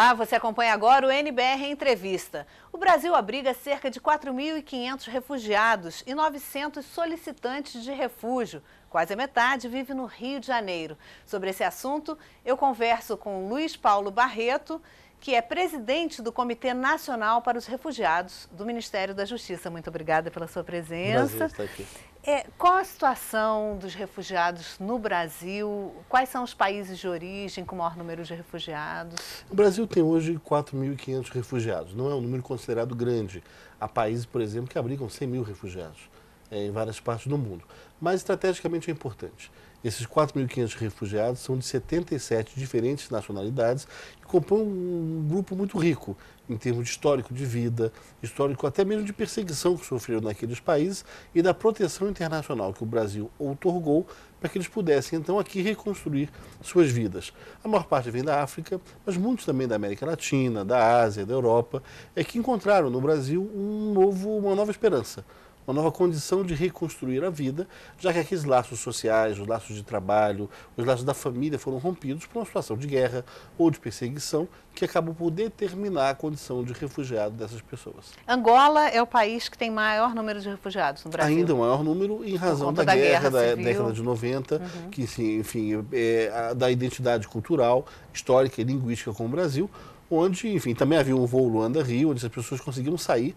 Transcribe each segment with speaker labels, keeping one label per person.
Speaker 1: Olá, você acompanha agora o NBR Entrevista. O Brasil abriga cerca de 4.500 refugiados e 900 solicitantes de refúgio. Quase a metade vive no Rio de Janeiro. Sobre esse assunto, eu converso com Luiz Paulo Barreto, que é presidente do Comitê Nacional para os Refugiados do Ministério da Justiça. Muito obrigada pela sua presença. Prazer estar aqui. É, qual a situação dos refugiados no Brasil? Quais são os países de origem com maior número de refugiados?
Speaker 2: O Brasil tem hoje 4.500 refugiados. Não é um número considerado grande. Há países, por exemplo, que abrigam 100 mil refugiados é, em várias partes do mundo. Mas, estrategicamente, é importante. Esses 4.500 refugiados são de 77 diferentes nacionalidades e compõem um grupo muito rico em termos de histórico de vida, histórico até mesmo de perseguição que sofreram naqueles países e da proteção internacional que o Brasil outorgou para que eles pudessem então aqui reconstruir suas vidas. A maior parte vem da África, mas muitos também da América Latina, da Ásia, da Europa, é que encontraram no Brasil um novo, uma nova esperança uma nova condição de reconstruir a vida, já que aqueles laços sociais, os laços de trabalho, os laços da família foram rompidos por uma situação de guerra ou de perseguição que acabou por determinar a condição de refugiado dessas pessoas.
Speaker 1: Angola é o país que tem maior número de refugiados no Brasil.
Speaker 2: Ainda o maior número em razão da, da, guerra, guerra da década de 90, uhum. que enfim, é, da identidade cultural, histórica e linguística com o Brasil, onde, enfim, também havia um voo Luanda-Rio, onde as pessoas conseguiam sair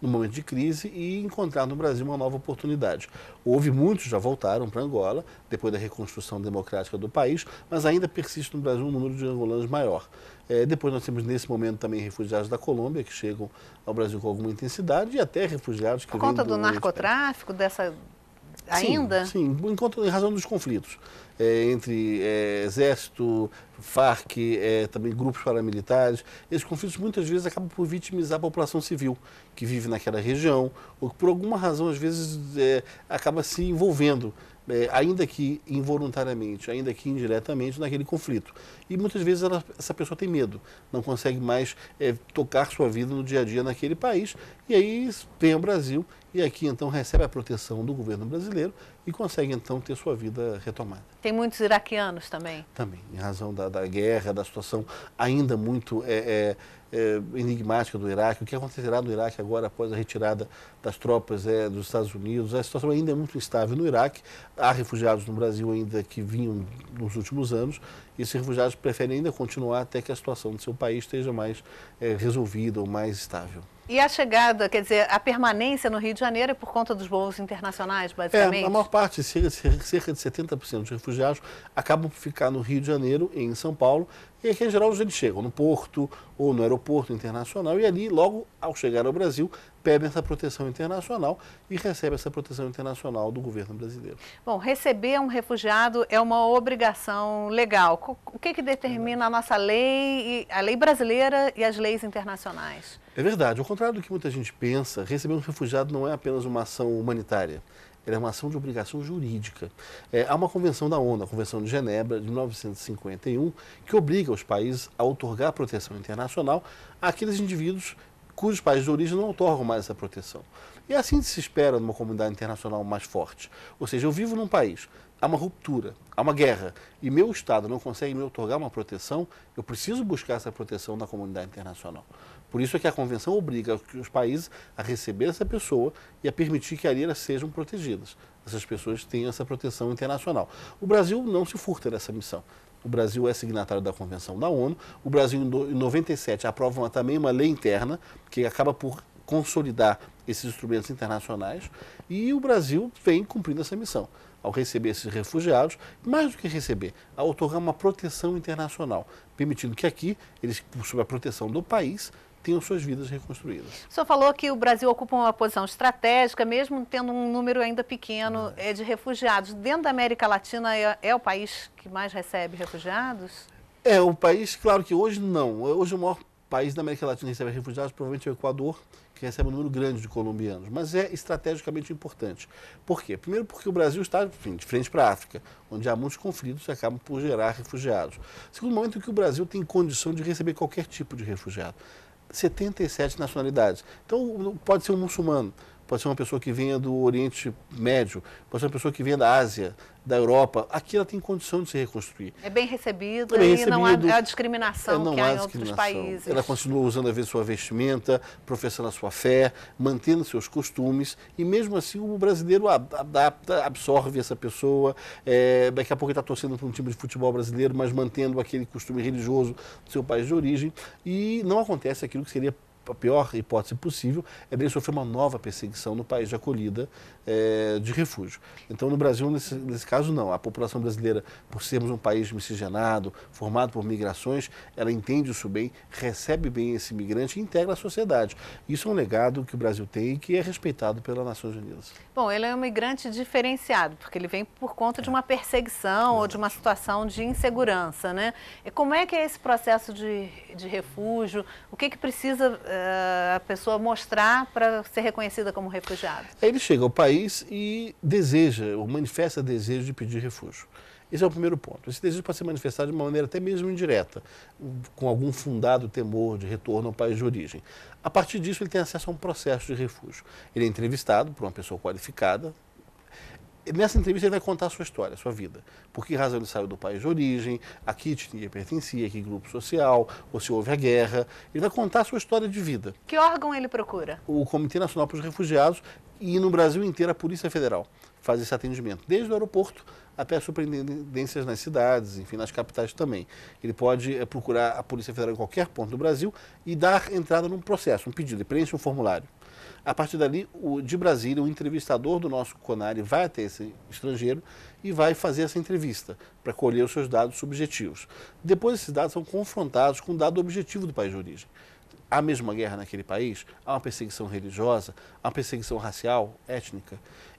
Speaker 2: no momento de crise e encontrar no Brasil uma nova oportunidade. Houve muitos já voltaram para Angola depois da reconstrução democrática do país, mas ainda persiste no Brasil um número de angolanos maior. É, depois nós temos nesse momento também refugiados da Colômbia que chegam ao Brasil com alguma intensidade e até refugiados que por conta do, do narcotráfico dessa ainda? Sim, sim enquanto, em razão dos conflitos é, entre é, exército, Farc, é, também grupos paramilitares. Esses conflitos muitas vezes acabam por vitimizar a população civil que vive naquela região ou que por alguma razão às vezes é, acaba se envolvendo é, ainda que involuntariamente, ainda que indiretamente, naquele conflito. E muitas vezes ela, essa pessoa tem medo, não consegue mais é, tocar sua vida no dia a dia naquele país, e aí vem o Brasil e aqui então recebe a proteção do governo brasileiro e consegue então ter sua vida retomada.
Speaker 1: Tem muitos iraquianos também?
Speaker 2: Também, em razão da, da guerra, da situação ainda muito é, é, é, enigmática do Iraque, o que acontecerá no Iraque agora após a retirada das tropas é, dos Estados Unidos, a situação ainda é muito instável no Iraque, há refugiados no Brasil ainda que vinham nos últimos anos e esses refugiados preferem ainda continuar até que a situação do seu país esteja mais é, resolvida ou mais estável.
Speaker 1: E a chegada, quer dizer, a permanência no Rio de Janeiro é por conta dos voos internacionais, é, basicamente? É, a maior
Speaker 2: parte, cerca de 70% dos refugiados acabam por ficar no Rio de Janeiro em São Paulo e aqui, em geral, eles chegam no porto ou no aeroporto internacional e ali, logo ao chegar ao Brasil, pedem essa proteção internacional e recebem essa proteção internacional do governo brasileiro.
Speaker 1: Bom, receber um refugiado é uma obrigação legal. O que, que determina a nossa lei, a lei brasileira e as leis internacionais?
Speaker 2: É verdade. Ao contrário do que muita gente pensa, receber um refugiado não é apenas uma ação humanitária. Ela é uma ação de obrigação jurídica. É, há uma convenção da ONU, a Convenção de Genebra, de 1951, que obriga os países a otorgar proteção internacional àqueles indivíduos cujos países de origem não otorgam mais essa proteção. E assim se espera numa comunidade internacional mais forte. Ou seja, eu vivo num país, há uma ruptura, há uma guerra, e meu Estado não consegue me otorgar uma proteção, eu preciso buscar essa proteção na comunidade internacional. Por isso é que a Convenção obriga os países a receber essa pessoa e a permitir que ali sejam protegidas. Essas pessoas tenham essa proteção internacional. O Brasil não se furta dessa missão. O Brasil é signatário da Convenção da ONU. O Brasil, em 97, aprova uma, também uma lei interna que acaba por consolidar esses instrumentos internacionais. E o Brasil vem cumprindo essa missão ao receber esses refugiados, mais do que receber, a otorgar uma proteção internacional, permitindo que aqui eles, sob a proteção do país, tenham suas vidas reconstruídas.
Speaker 1: O senhor falou que o Brasil ocupa uma posição estratégica, mesmo tendo um número ainda pequeno é. de refugiados. Dentro da América Latina, é, é o país que mais recebe refugiados?
Speaker 2: É, o país, claro que hoje não. Hoje o maior país da América Latina que recebe refugiados provavelmente é o Equador, que recebe um número grande de colombianos, mas é estrategicamente importante. Por quê? Primeiro porque o Brasil está enfim, de frente para a África, onde há muitos conflitos que acabam por gerar refugiados. Segundo momento em que o Brasil tem condição de receber qualquer tipo de refugiado. 77 nacionalidades. Então pode ser um muçulmano, pode ser uma pessoa que venha do Oriente Médio, pode ser uma pessoa que venha da Ásia, da Europa. Aqui ela tem condição de se reconstruir.
Speaker 1: É bem recebido, é bem recebido. não há a discriminação é, não que há, há em outros países. Ela
Speaker 2: continua usando a sua vestimenta, professando a sua fé, mantendo seus costumes e mesmo assim o brasileiro adapta, absorve essa pessoa. É, daqui a pouco ele está torcendo para um time de futebol brasileiro, mas mantendo aquele costume religioso do seu país de origem. E não acontece aquilo que seria a pior hipótese possível é bem sofrer uma nova perseguição no país de acolhida é, de refúgio. Então, no Brasil, nesse, nesse caso, não. A população brasileira, por sermos um país miscigenado, formado por migrações, ela entende isso bem, recebe bem esse migrante e integra a sociedade. Isso é um legado que o Brasil tem e que é respeitado pelas Nações Unidas.
Speaker 1: Bom, ele é um migrante diferenciado, porque ele vem por conta é. de uma perseguição Não. ou de uma situação de insegurança, né? E como é que é esse processo de, de refúgio? O que, que precisa eh, eh, a pessoa mostrar para ser reconhecida como refugiado?
Speaker 2: Ele chega ao país e deseja, ou manifesta desejo de pedir refúgio. Esse é o primeiro ponto. Esse desejo pode ser manifestado de uma maneira até mesmo indireta, com algum fundado temor de retorno ao país de origem. A partir disso, ele tem acesso a um processo de refúgio. Ele é entrevistado por uma pessoa qualificada, nessa entrevista ele vai contar a sua história, a sua vida. Por que razão ele saiu do país de origem, a que etnia pertencia, a que grupo social, ou se houve a guerra. Ele vai contar a sua história de vida.
Speaker 1: Que órgão ele procura?
Speaker 2: O Comitê Nacional para os Refugiados e no Brasil inteiro a Polícia Federal faz esse atendimento, desde o aeroporto até as superintendências nas cidades, enfim, nas capitais também. Ele pode eh, procurar a Polícia Federal em qualquer ponto do Brasil e dar entrada num processo, um pedido, ele preenche um formulário. A partir dali, o, de Brasília, o entrevistador do nosso CONARI vai até esse estrangeiro e vai fazer essa entrevista para colher os seus dados subjetivos. Depois, esses dados são confrontados com o dado objetivo do país de origem há mesmo uma guerra naquele país? Há uma perseguição religiosa? Há uma perseguição racial, étnica?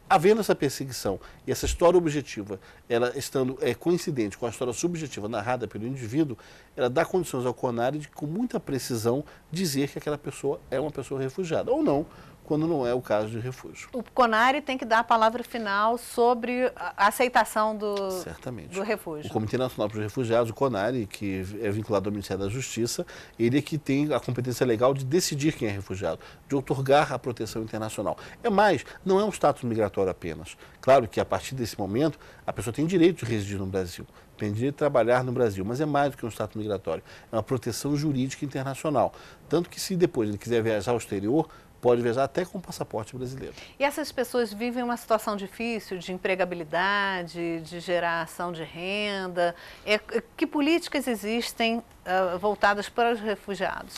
Speaker 2: Havendo essa perseguição e essa história objetiva, ela estando é, coincidente com a história subjetiva narrada pelo indivíduo, ela dá condições ao CONARI de, com muita precisão, dizer que aquela pessoa é uma pessoa refugiada ou não, quando não é o caso de refúgio.
Speaker 1: O CONARE tem que dar a palavra final sobre a aceitação do,
Speaker 2: Certamente. do refúgio. O Comitê Nacional para os Refugiados, o CONARE, que é vinculado ao Ministério da Justiça, ele é que tem a competência legal de decidir quem é refugiado, de otorgar a proteção internacional. É mais, não é um status migratório apenas. Claro que a partir desse momento, a pessoa tem direito de residir no Brasil, tem direito de trabalhar no Brasil, mas é mais do que um status migratório, é uma proteção jurídica internacional. Tanto que se depois ele quiser viajar ao exterior, pode viajar até com passaporte brasileiro.
Speaker 1: E essas pessoas vivem uma situação difícil de empregabilidade, de geração de renda. É, é que políticas existem uh, voltadas para os refugiados?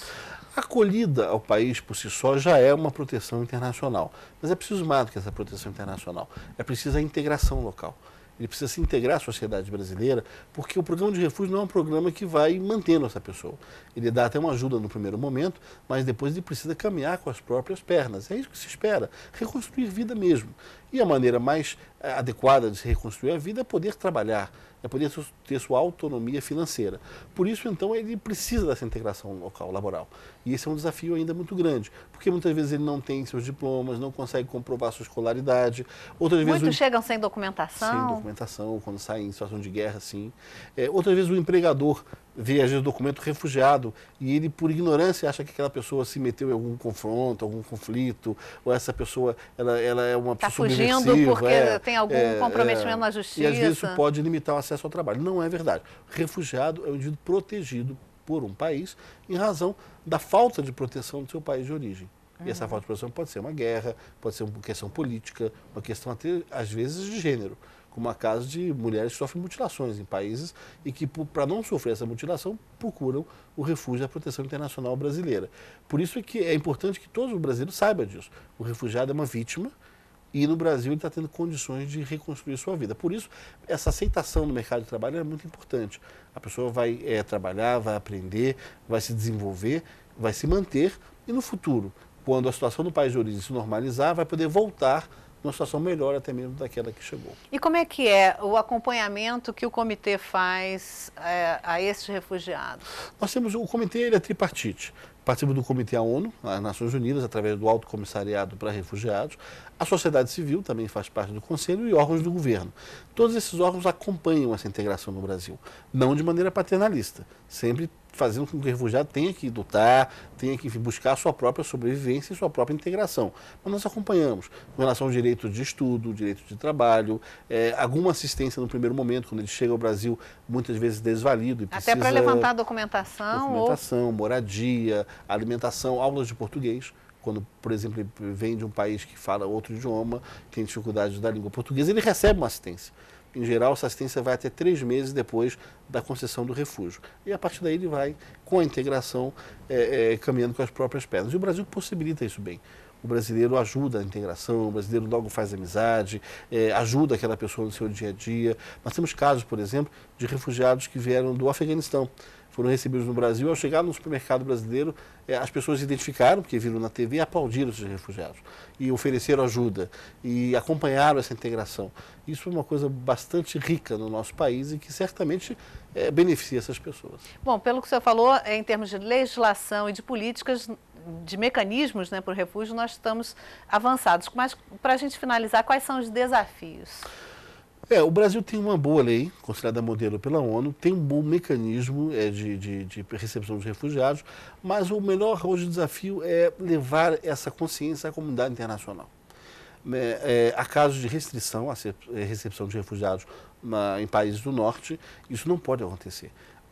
Speaker 2: acolhida ao país por si só já é uma proteção internacional, mas é preciso mais do que essa proteção internacional. É preciso a integração local ele precisa se integrar à sociedade brasileira, porque o programa de refúgio não é um programa que vai mantendo essa pessoa. Ele dá até uma ajuda no primeiro momento, mas depois ele precisa caminhar com as próprias pernas. É isso que se espera, reconstruir vida mesmo. E a maneira mais eh, adequada de se reconstruir a vida é poder trabalhar é poder ter sua autonomia financeira. Por isso, então, ele precisa dessa integração local, laboral. E esse é um desafio ainda muito grande, porque muitas vezes ele não tem seus diplomas, não consegue comprovar sua escolaridade. Outras Muitos vezes,
Speaker 1: chegam o... sem documentação. Sem
Speaker 2: documentação, quando saem em situação de guerra, sim. É, outras vezes o empregador vê às vezes o documento refugiado e ele, por ignorância, acha que aquela pessoa se meteu em algum confronto, algum conflito, ou essa pessoa ela, ela é uma tá pessoa tá subversiva. Está fugindo porque é, tem algum é, comprometimento é, na justiça. E às vezes isso pode limitar o acesso ao trabalho. Não é verdade. Refugiado é um indivíduo protegido por um país em razão da falta de proteção do seu país de origem. E essa uhum. falta de proteção pode ser uma guerra, pode ser uma questão política, uma questão até, às vezes, de gênero como a caso de mulheres que sofrem mutilações em países e que, para não sofrer essa mutilação, procuram o refúgio da proteção internacional brasileira. Por isso é que é importante que todo brasileiro saiba disso. O refugiado é uma vítima e no Brasil ele está tendo condições de reconstruir sua vida. Por isso, essa aceitação no mercado de trabalho é muito importante. A pessoa vai é, trabalhar, vai aprender, vai se desenvolver, vai se manter e no futuro, quando a situação do país de origem se normalizar, vai poder voltar numa situação melhor até mesmo daquela que chegou.
Speaker 1: E como é que é o acompanhamento que o comitê faz é, a esses refugiados?
Speaker 2: Nós temos, o comitê ele é tripartite. Participa do Comitê da ONU, das Nações Unidas, através do Alto Comissariado para Refugiados. A sociedade civil também faz parte do Conselho e órgãos do governo. Todos esses órgãos acompanham essa integração no Brasil, não de maneira paternalista, sempre fazendo com que o refugiado tenha que lutar, tenha que buscar a sua própria sobrevivência e sua própria integração. Mas nós acompanhamos com relação ao direito de estudo, direito de trabalho, é, alguma assistência no primeiro momento, quando ele chega ao Brasil, muitas vezes desvalido. Até para levantar
Speaker 1: documentação. Documentação,
Speaker 2: ou... moradia, alimentação, aulas de português quando, por exemplo, ele vem de um país que fala outro idioma, tem dificuldade da língua portuguesa, ele recebe uma assistência. Em geral, essa assistência vai até três meses depois da concessão do refúgio. E a partir daí ele vai, com a integração, é, é, caminhando com as próprias pernas. E o Brasil possibilita isso bem. O brasileiro ajuda a integração, o brasileiro logo faz amizade, é, ajuda aquela pessoa no seu dia a dia. Nós temos casos, por exemplo, de refugiados que vieram do Afeganistão foram recebidos no Brasil. Ao chegar no supermercado brasileiro, eh, as pessoas identificaram, porque viram na TV, e aplaudiram esses refugiados e ofereceram ajuda e acompanharam essa integração. Isso é uma coisa bastante rica no nosso país e que certamente é, beneficia essas pessoas.
Speaker 1: Bom, pelo que o senhor falou, em termos de legislação e de políticas, de mecanismos né, para o refúgio, nós estamos avançados. Mas, para a gente finalizar, quais são os desafios?
Speaker 2: É, o Brasil tem uma boa lei, considerada modelo pela ONU, tem um bom mecanismo é, de, de, de, recepção dos refugiados, mas o melhor hoje desafio é levar essa consciência à comunidade internacional. É, é, há casos de restrição à é, recepção de refugiados na, em países do norte, isso não pode acontecer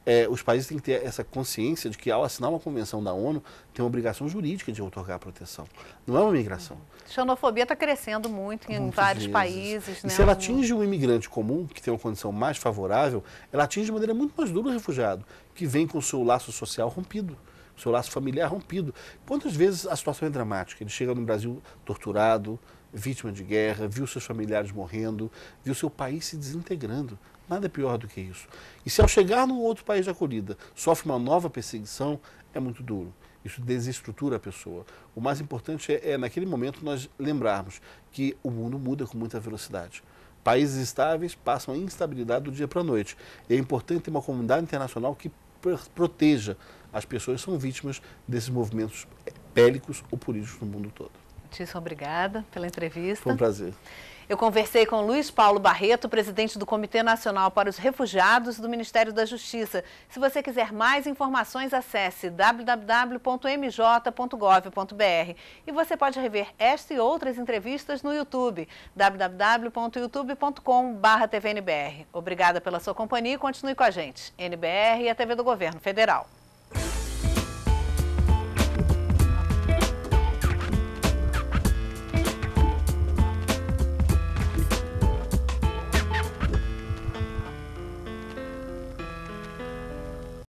Speaker 2: é, os países têm que ter essa consciência de que, ao assinar uma convenção da ONU, tem uma obrigação jurídica de otorgar proteção. Não é uma migração.
Speaker 1: A xenofobia está crescendo muito em Muitas vários vezes. países. E né? se ela atinge
Speaker 2: um imigrante comum, que tem uma condição mais favorável, ela atinge de maneira muito mais dura o refugiado, que vem com o seu laço social rompido o seu laço familiar rompido. Quantas vezes a situação é dramática? Ele chega no Brasil torturado, vítima de guerra, viu seus familiares morrendo, viu seu país se desintegrando. Nada é pior do que isso. E se ao chegar num outro país de acolhida sofre uma nova perseguição, é muito duro. Isso desestrutura a pessoa. O mais importante é, é naquele momento, nós lembrarmos que o mundo muda com muita velocidade. Países estáveis passam a instabilidade do dia para a noite. E é importante ter uma comunidade internacional que proteja as pessoas que são vítimas desses movimentos é, bélicos ou políticos no mundo todo.
Speaker 1: Tício, obrigada pela entrevista. Foi um prazer. Eu conversei com Luiz Paulo Barreto, presidente do Comitê Nacional para os Refugiados do Ministério da Justiça. Se você quiser mais informações, acesse www.mj.gov.br. E você pode rever esta e outras entrevistas no YouTube, www.youtube.com.br. Obrigada pela sua companhia e continue com a gente. NBR e a TV do Governo Federal.